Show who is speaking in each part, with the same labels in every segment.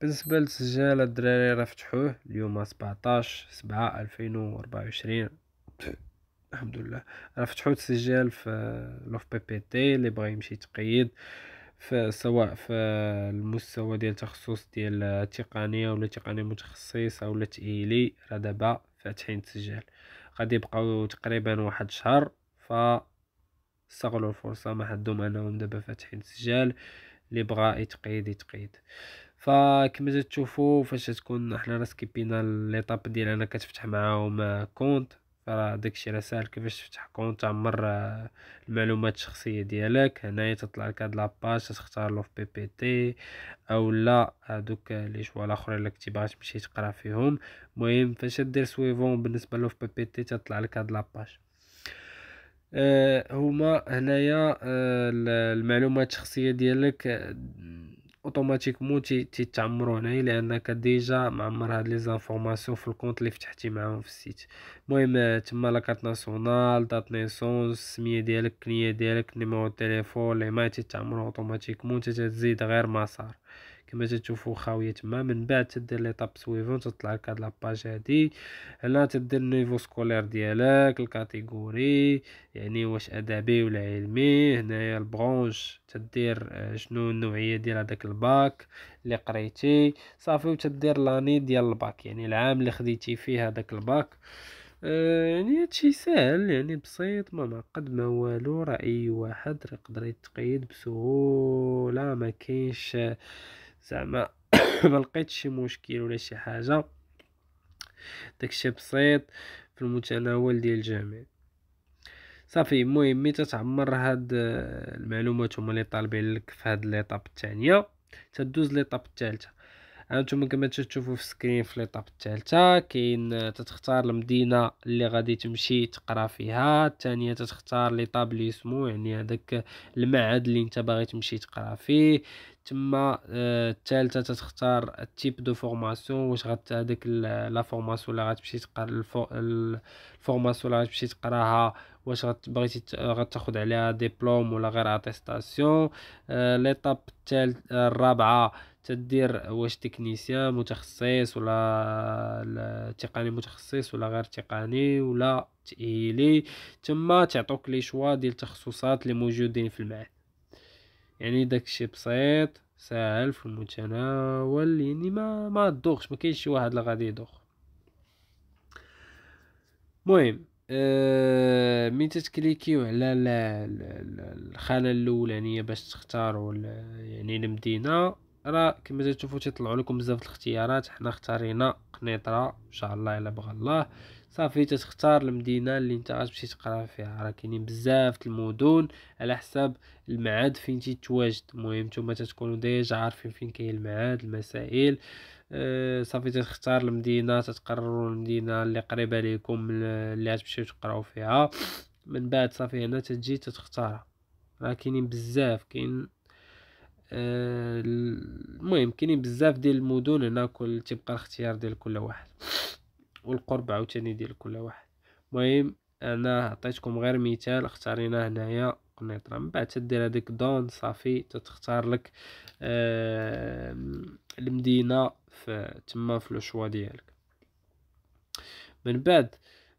Speaker 1: بالنسبه للسجال الدراري راه فتحوه اليوم 17 7 2024 الحمد لله راه فتحوا السجال في لوف بي بي تي اللي بغى يمشي يتقيد سواء في المستوى ديال التخصص ديال التقنيه ولا تقني متخصص لا تايلي راه دابا فاتحين السجال غادي يبقاو تقريبا واحد شهر ف استغلوا الفرصه ما حدهم انهم دابا فاتحين السجال اللي بغى يتقيد يتقيد فكما تشوفوا فاش تكون حنا راه سكيبينا ليطاب ديال انا كتفتح معاهم كونت فراه داكشي راه ساهل كيفاش تفتح كونت تعمر المعلومات الشخصيه ديالك هنايا تطلع لك هاد لاباج تختار لو بي بي تي او لا هادوك لي شوا الاخرين اللي كنتي باغي تمشي تقرا فيهم المهم فاش دير سويفون بالنسبه لو بي بي تي تطلع لك هاد لاباج آه، هما هنايا آه، المعلومات الشخصيه ديالك اوتوماتيكمون تي تعمرو هنايا لانك ديجا معمر هاد لي زانفورماسيون في الكونت اللي فتحتي معاهم في السيت المهم تما لا كارت ناسيونال دات نيسونس السميه ديالك الكنيه ديالك نيميرو التليفون لي ما تعمرو اوتوماتيكمون تزيد غير مسار كما تشوفوا خاويه تما من بعد تدير ليطاب سويفون تطلع لك هاد لاباج هادي هنا تدير النيفو سكولير ديالك الكاتيجوري يعني واش ادبي ولا علمي هنايا البرونش تدير آه، شنو النوعيه ديال هذاك الباك اللي قريتي صافي وتدير لاني ديال الباك يعني العام اللي خديتي فيه هذاك الباك آه، يعني هادشي ساهل يعني بسيط ما معقد ما والو راه اي واحد يقدر يتقيد بسهوله ما كاينش زعما ما لقيتش شي مشكل ولا شي حاجه داكشي بسيط في المتناول ديال الجميع صافي المهم ملي تتعمر هاد آه، المعلومات هما اللي طالبين لك في هاد ليطاب الثانيه تدوز ليطاب الثالثه هانتوما كما تشوفوا في السكرين في ليطاب الثالثه كاين تتختار المدينه اللي غادي تمشي تقرا فيها الثانيه تتختار ليطابليسمون يعني هذاك المعهد اللي انت باغي تمشي تقرا فيه تما آه، الثالثه تتختار التيب دو فورماسيون واش غات هذيك لا فورماسيون اللي غتمشي تقرا الفورماسيون اللي غتمشي تقراها واش بغيتي غتاخد عليها ديبلوم ولا غير اتيستاسيون آه، ليطاب الرابعه تدير واش تكنيسيان متخصص ولا تقني متخصص ولا غير تقني ولا تأهيلي تما تعطوك لي شوا ديال التخصصات اللي موجودين في المعهد يعني داكشي بسيط ساهل في المتناول يعني ما ما تدوخش ما كاينش شي واحد اللي غادي يدوخ المهم أه مين تتكليكيو على الخانه الاولانيه يعني باش تختاروا يعني المدينه راه كما تشوفوا تيطلعوا لكم بزاف الاختيارات حنا اختارينا قنيطره ان شاء الله الا بغى الله صافي تتختار المدينه اللي انت غتمشي تقرا فيها راه كاينين بزاف المدن على حساب المعاد فين تتواجد المهم نتوما تتكونوا ديجا عارفين فين كاين المعاد المسائل آه، صافي تختار المدينه تتقرروا المدينه اللي قريبه ليكم اللي غتمشيو تقراو فيها من بعد صافي هنا تجي تتختارها راه كاينين بزاف كاين آه، المهم كاينين بزاف ديال المدن هنا كل تيبقى الاختيار ديال كل واحد والقرب عاوتاني ديال كل واحد المهم انا عطيتكم غير مثال اختاريناه هنايا قنيطره من بعد تدير هذيك دون صافي تتختار لك آه، المدينه في تما في لو شوا ديالك من بعد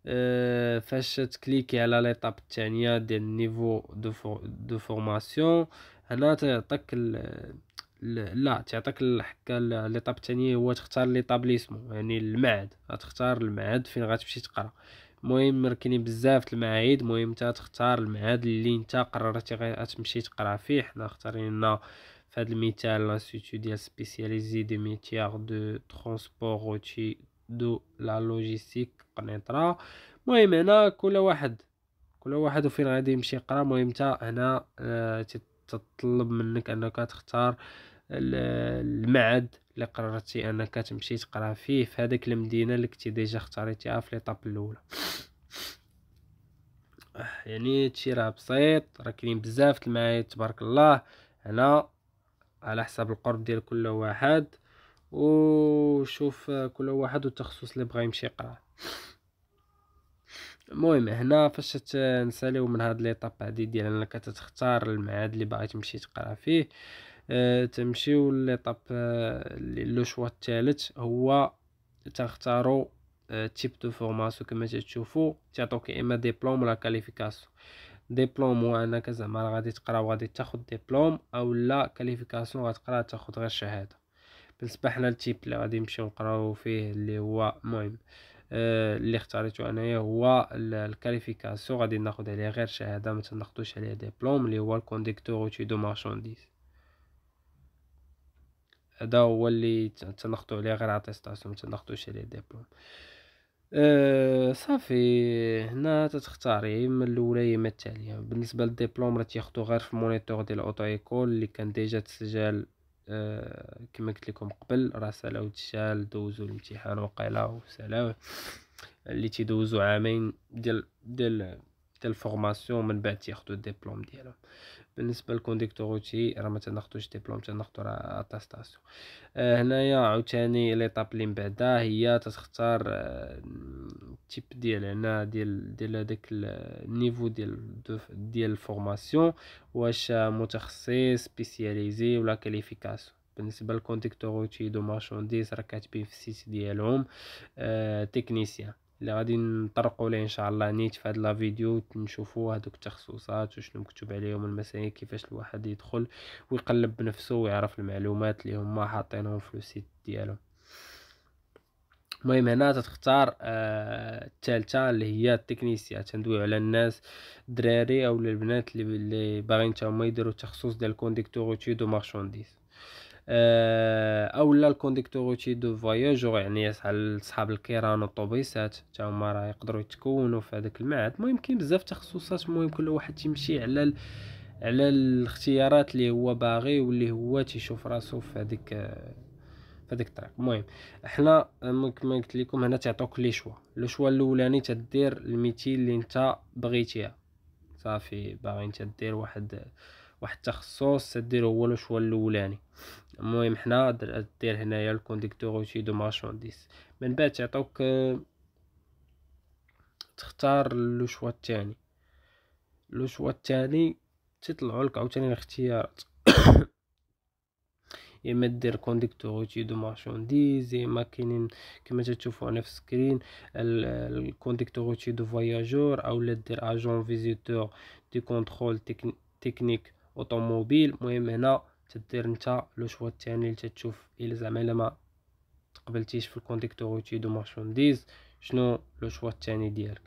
Speaker 1: آه، فاش تكليكي على ليطاب الثانيه ديال النيفو دو فو دو فورماسيون هلا تعطيك لا تعطيك الحكا ليطاب الثانيه هو تختار ليطابليسمون يعني المعهد غتختار المعهد فين غتمشي تقرا المهم ركنين بزاف المعاهد المهم انت تختار المعهد اللي انت قررتي غتمشي تقرا فيه حنا اختارينا في هذا المثال لانستيتو ديال سبيسياليزي دي ميتيغ دو ترونسبور روتي دو لا لوجيستيك قنيطرة المهم هنا كل واحد كل واحد وفين غادي يمشي يقرا المهم حتى هنا اه تطلب منك انك تختار المعد اللي قررتي انك تمشي تقرا فيه في هذيك المدينه اللي كنتي ديجا اختاريتيها في ليطاب الاولى آه، يعني هادشي راه بسيط راه كاينين بزاف المعايير تبارك الله هنا على حسب القرب ديال كل واحد وشوف كل واحد والتخصص اللي بغا يمشي يقراه المهم هنا فاش تنساليو من هاد ليطاب هادي ديال انك تختار المعهد اللي باغي تمشي تقرا فيه أه تمشيو ليطاب آه، لو شوا الثالث هو تختارو تيب دو فورماسيون كما تشوفو تعطوك اما ديبلوم ولا كاليفيكاسيون ديبلوم هو انك زعما غادي تقرا وغادي تاخد ديبلوم او لا كاليفيكاسيون غتقرا تاخد غير شهاده بالنسبه حنا التيب اللي غادي نمشيو نقراو فيه اللي هو المهم آه، اللي اختاريته انايا هو الكاليفيكاسيون غادي ناخد عليه غير شهاده ما تناخدوش عليه ديبلوم اللي هو الكونديكتور اوتي دو مارشانديز هذا هو اللي تناخدو عليه غير اتيستاسيون ما تناخدوش عليه ديبلوم آه، صافي هنا تتختاري من الاولى يا من التاليه بالنسبه للديبلوم راه تياخدو غير في مونيتور ديال اوتو ايكول اللي كان ديجا تسجل آه، كما قلت لكم قبل راه سالاو تشال دوزو الامتحان وقيلا وسالاو اللي تيدوزو عامين ديال ديال حتى الفورماسيون من بعد تياخدو الدبلوم ديالهم بالنسبه اوتي راه ما تناخدوش ديبلوم تناخدو راه اتاستاسيون آه، هنايا عاوتاني طاب لي من بعدها هي تتختار التيب آه، ديال هنا ديال ديال هذاك النيفو ديال ديال الفورماسيون واش متخصص سبيسياليزي ولا كاليفيكاسيون بالنسبه اوتي دو مارشونديز راه كاتبين في السيت ديالهم تكنيسيان آه، اللي غادي نطرقوا ليه ان شاء الله نيت في هاد لا فيديو نشوفوا هذوك التخصصات وشنو مكتوب عليهم المسائل كيفاش الواحد يدخل ويقلب بنفسه ويعرف المعلومات اللي هما حاطينهم في السيت ديالهم المهم هنا تختار آه اللي هي التكنيسيا تندوي على الناس الدراري او البنات اللي باغيين تا هما يديروا التخصص ديال كونديكتور اوتيود ومارشونديز آه، او لا الكونديكتوروتي دو فواياجور يعني صحاب الكيران والطوبيسات حتى هما راه يقدروا يتكونوا في هذاك المعهد المهم كاين بزاف تخصصات المهم كل واحد يمشي على ال... على الاختيارات اللي هو باغي واللي هو تيشوف راسو في هذيك في هذيك الطريق المهم حنا كما قلت لكم هنا تعطوك لي شوا لو شوا الاولاني تدير الميتي اللي انت بغيتيها صافي باغي انت دير واحد واحد التخصص تديرو هو لو شوا الاولاني المهم حنا دير هنايا الكونديكتور اوتي دو مارشانديز من بعد تعطوك تختار لو شوا الثاني لو شوا الثاني تطلعوا لك عاوتاني الاختيارات يا اما دير كونديكتور اوتي دو مارشانديز يا اما كاينين كما تشوفوا هنا في السكرين الكونديكتور اوتي دو فواياجور اولا دير اجون فيزيتور دي كونترول تكنيك اوتوموبيل مهم هنا تدير نتا لو شوا الثاني اللي تتشوف الى زعما الا ما تقبلتيش في الكونديكتور الكونتيكتور دو مارشونديز شنو لو شوا الثاني ديالك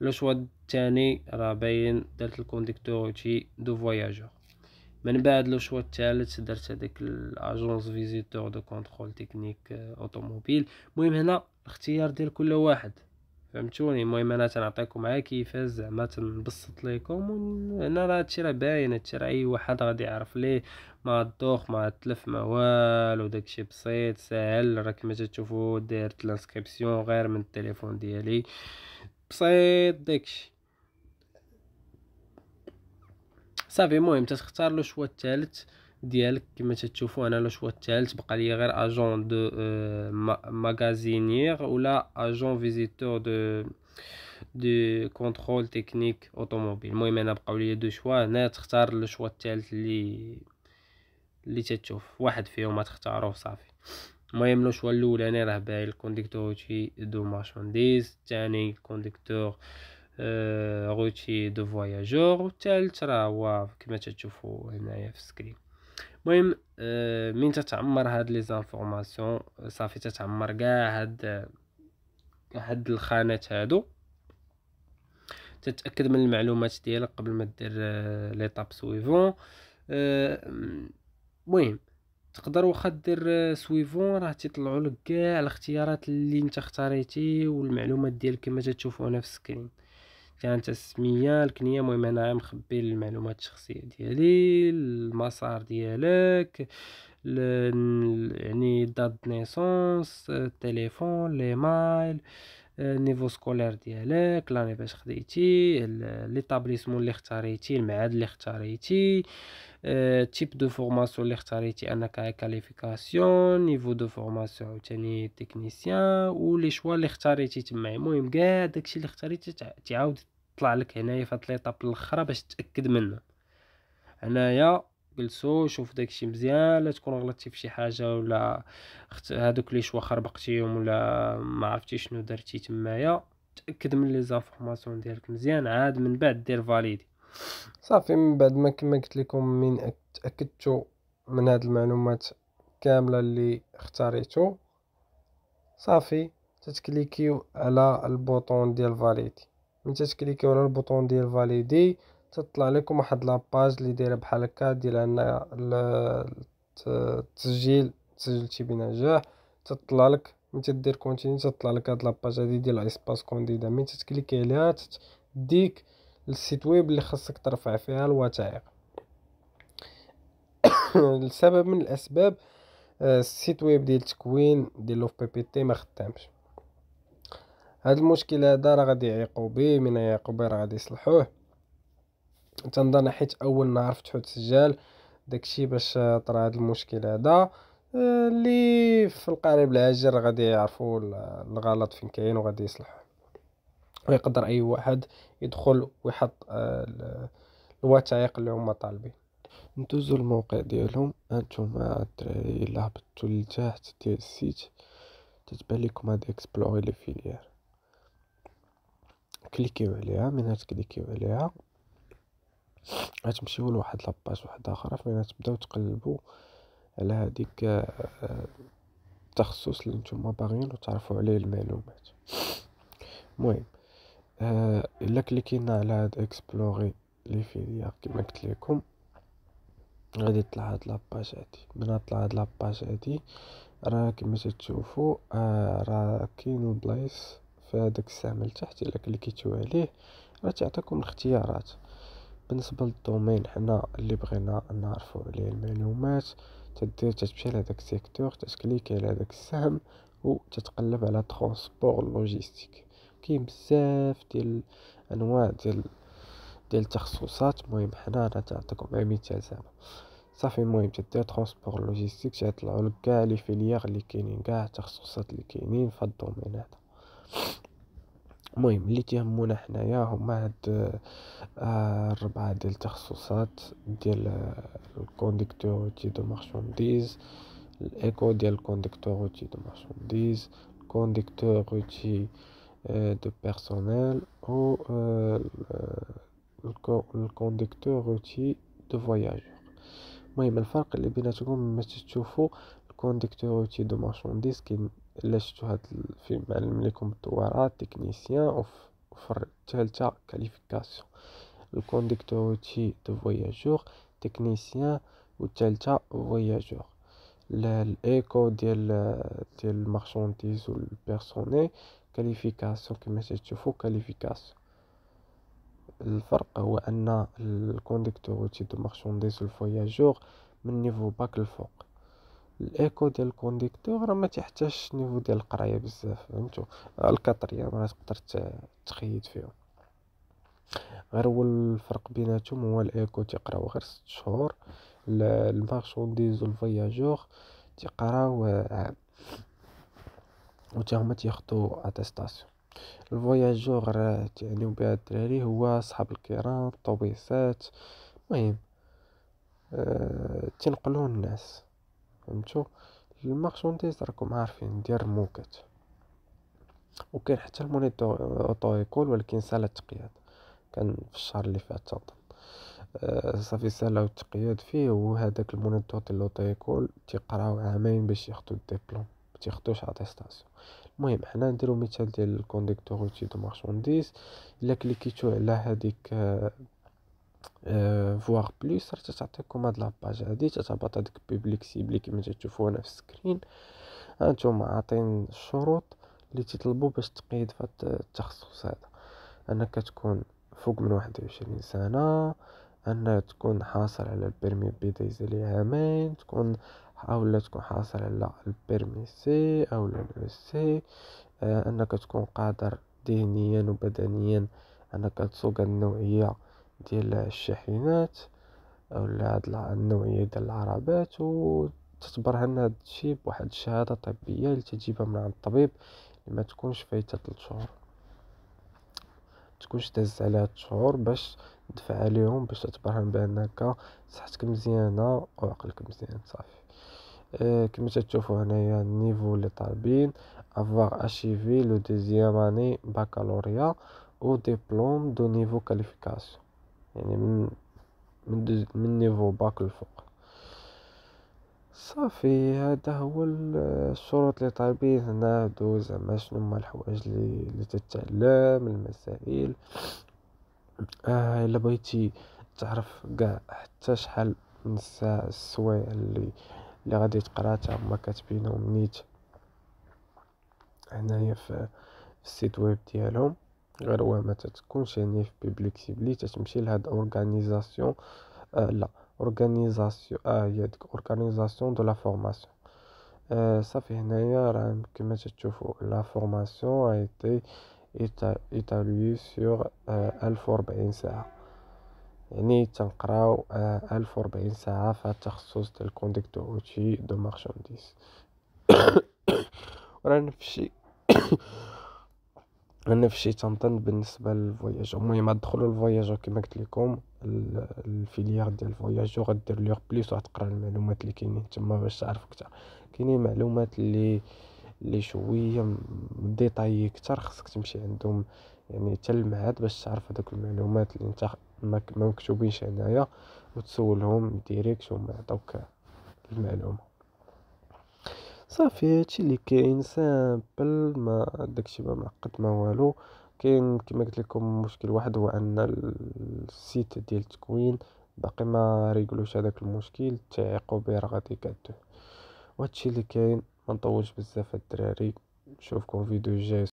Speaker 1: لو شوا الثاني راه باين درت الكونديكتور اوتي دو فواياجور من بعد لو شوا الثالث درت هذيك الاجونس فيزيتور دو كونترول تكنيك اوتوموبيل المهم هنا الاختيار ديال كل واحد فهمتوني المهم انا تنعطيكم معايا كيفاش زعما تنبسط ليكم انا راه هادشي راه باين هادشي راه اي واحد غادي يعرف ليه ما الدوخ ما تلف ما والو داكشي بسيط ساهل راه كما تشوفوا دارت لانسكريبسيون غير من التليفون ديالي بسيط داكشي صافي المهم تختار له شويه الثالث ديالك كما تشوفوا انا لو شوا الثالث بقى لي غير اجون دو ماغازينير ولا اجون فيزيتور دو دو كونترول تكنيك اوتوموبيل المهم انا بقاو لي دو شوا هنا تختار لو شوا الثالث اللي اللي تشوف واحد فيهم تختاروه صافي المهم لو شوا انا راه باين الكونديكتور روتي دو مارشانديز الثاني الكونديكتور euh، روتي دو فواياجور والثالث راه هو كما تشوفوا هنايا في السكرين المهم آه، من تتعمر هاد لي زانفورماسيون صافي تتعمر كاع هاد هاد الخانات هادو تتاكد من المعلومات ديالك قبل ما دير طاب آه، سويفون آه، المهم تقدر واخا دير سويفون راه تيطلعوا لك كاع الاختيارات اللي انت اختاريتي والمعلومات ديالك كما تشوفوا هنا في السكرين كانت السميه الكنيه مهم انا نعم، مخبي المعلومات الشخصيه ديالي المسار ديالك يعني دات نيسونس التليفون لي مايل النيفو سكولير ديالك لاني باش خديتي ليتابليسمون اللي اختاريتي المعاد اللي اختاريتي تيب دو فورماسيون اللي اختاريتي انك كاي كاليفيكاسيون نيفو دو فورماسيون عاوتاني تكنيسيان و لي شوا اللي اختاريتي تما المهم كاع داكشي اللي اختاريتي تعاود تطلع لك هنايا في هاد ليطاب الاخرى باش تاكد منه هنايا جلسو شوف داكشي مزيان لا تكون غلطتي في شي حاجه ولا اخت هادوك لي شوا خربقتيهم ولا ما عرفتي شنو درتي تمايا تاكد من لي زافورماسيون ديالك مزيان عاد من بعد دير فاليدي
Speaker 2: صافي من بعد ما كما قلت لكم من تاكدتوا من هاد المعلومات كامله اللي اختاريتو صافي تتكليكيو على البوطون ديال فاليدي من تتكليكيو على البوطون ديال فاليدي تطلع لكم واحد لاباج اللي دايره بحال هكا ديال ان التسجيل تسجلتي بنجاح تطلع لك من تدير كونتيني تطلع لك هاد لاباج هادي ديال ايسباس كونديدا من تتكليكي عليها تديك السيت ويب اللي خاصك ترفع فيها الوثائق لسبب من الاسباب آه، السيت ويب ديال التكوين ديال لو بي بي تي ما خدامش هاد المشكل هذا راه غادي يعيقو به من يعيقو به راه غادي يصلحوه تنظن حيت اول نهار فتحو تسجل داكشي باش آه، طرا هاد المشكل هذا آه، اللي في القريب العاجل غادي يعرفوا الغلط فين كاين وغادي يصلحوه ويقدر اي واحد يدخل ويحط آه، الوثائق اللي هما طالبين ندوزو الموقع ديالهم انتم الدراري الا هبطتو لتحت ديال السيت تتبان لكم هاد اكسبلوري لي فيليير كليكيو عليها من تكليكيو عليها غتمشيو لواحد لاباج واحد اخرى فين تبداو تقلبوا على هذيك التخصص آه، اللي نتوما باغيين وتعرفوا عليه المعلومات المهم الا آه، كليكينا على هاد اكسبلوري لي فيليا كما قلت لكم غادي يطلع هاد لاباج هادي من طلع هاد لاباج هادي راه كما تشوفوا آه راه كاين البلايص في هذاك السهم تحت الا كليكيتو عليه راه تعطيكم الاختيارات بالنسبه للدومين حنا اللي بغينا نعرفوا عليه المعلومات تدير تتمشي لهداك السيكتور تتكليكي على هذاك السهم وتتقلب على ترونسبور لوجيستيك كاين بزاف ديال انواع ديال ديال التخصصات المهم حنا انا تعطيكم غير مثال زعما صافي المهم تدير ترونسبور لوجيستيك تيطلعوا لك كاع لي فيليير اللي كاينين كاع التخصصات اللي كاينين في الدومين هذا المهم اللي تيهمونا حنايا هما هاد آه، الربعه ديال التخصصات ديال آه، الكونديكتور اوتي دو مارشانديز الايكو ديال الكونديكتور اوتي دو مارشانديز الكونديكتور اوتي Euh, de personnel ou euh, le, conducteur outil de voyageurs. Moi, il le que les gens le conducteur outil de marchandises qui est le technicien ou telle qualification. Le conducteur outil de voyageurs, technicien ou le voyageur. L'écho de la marchandise ou le personnel. كاليفيكاسيون كما تشوفوا كاليفيكاسيون الفرق هو ان الكونديكتور تي دو مارشونديز الفواياجور من نيفو باك الفوق الايكو ديال الكونديكتور راه ما تحتاجش نيفو ديال القرايه بزاف فهمتو الكطريام راه تقدر تخيد فيهم غير هو الفرق بيناتهم هو الايكو تيقراو غير ست شهور المارشونديز والفياجور تيقراو عام و تا تياخدو اتيستاسيون الفواياجور تعنيو بها الدراري هو صحاب الكيران الطوبيسات المهم آه، تنقلوا الناس فهمتو المارشونديز راكم عارفين ديال الرموكات وكاين حتى اوتو ايكول ولكن سالة التقياد كان في الشهر اللي فات تظن آه، صافي سالا التقياد فيه وهذاك المونيتور ديال لوطيكول تيقراو عامين باش ياخدو الدبلوم تاخذوش اتيستاسيون المهم حنا نديرو مثال ديال الكونديكتور اوتي دو مارشونديز الا كليكيتو على هذيك آه، فواغ بليس راه تعطيكم هاد لاباج هادي تتهبط هاديك بيبليك سيبلي كما تشوفوا هنا في السكرين هانتوما عاطين الشروط اللي تطلبوا باش تقيد في التخصص هذا انك تكون فوق من واحد وعشرين سنه ان تكون حاصل على البرمي بيدايز ليه عامين تكون حاول تكون حاصل على البيرميسي سي او لو سي آه انك تكون قادر ذهنيا وبدنيا انك تسوق النوعيه ديال الشاحنات او هاد النوعيه ديال العربات ان هاد الشيء بواحد الشهاده طبيه اللي تجيبها من عند الطبيب اللي ما تكونش فايته 3 شهور تكونش داز على هاد الشهور باش تدفع عليهم باش تتبرهن بانك صحتك مزيانه وعقلك مزيان صافي كما تشوفوا هنايا النيفو اللي طالبين افوار اشيفي لو دوزيام اني باكالوريا او ديبلوم دو نيفو كاليفيكاسيون يعني من من دز... من نيفو باك الفوق صافي هذا هو الشروط اللي طالبين هنا دو زعما شنو هما الحوايج اللي, اللي تتعلم المسائل آه الا بغيتي تعرف كاع حتى شحال من السوايع اللي اللي غادي تقرا تا هما كاتبينهم نيت هنايا في السيت ويب ديالهم غير هو ما تتكونش يعني في بيبليكسيبلي تتمشي لهاد اورغانيزاسيون آه لا اورغانيزاسيون اه هي ديك اورغانيزاسيون دو لا فورماسيون آه صافي هنايا راه كما تشوفوا لا فورماسيون ايتي ايتالوي سور 1040 ساعه يعني تنقراو آه، ألف وربعين ساعة في التخصص ديال أوتشي دو مارشانديز وراه نفسي نفسي تنطن بالنسبه للفواياج المهم غتدخلوا للفواياجور كما قلت لكم الفيليير ديال الفواياجور غدير ليغ بليس وغتقرا المعلومات اللي كاينين تما باش تعرف اكثر كاينين معلومات اللي اللي شويه ديطايي اكثر خصك تمشي عندهم يعني حتى المعاد باش تعرف هذوك المعلومات اللي انت ما مكتوبينش هنايا وتسولهم ديريكت هما يعطوك المعلومه صافي هادشي اللي كاين سامبل ما داكشي ما معقد ما والو كاين كما قلت لكم مشكل واحد هو ان السيت ديال التكوين باقي ما ريغلوش هذاك المشكل تعيقوا به راه غادي يكادو وهادشي اللي كاين ما نطولش بزاف الدراري نشوفكم فيديو جاي